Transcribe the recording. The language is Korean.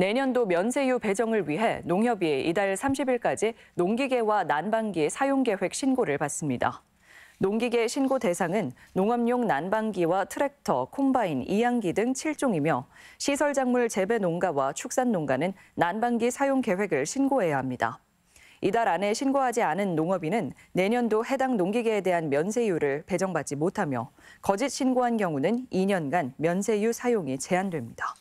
내년도 면세유 배정을 위해 농협이 이달 30일까지 농기계와 난방기 사용 계획 신고를 받습니다. 농기계 신고 대상은 농업용 난방기와 트랙터, 콤바인, 이양기 등 7종이며 시설 작물 재배 농가와 축산 농가는 난방기 사용 계획을 신고해야 합니다. 이달 안에 신고하지 않은 농업인은 내년도 해당 농기계에 대한 면세유를 배정받지 못하며 거짓 신고한 경우는 2년간 면세유 사용이 제한됩니다.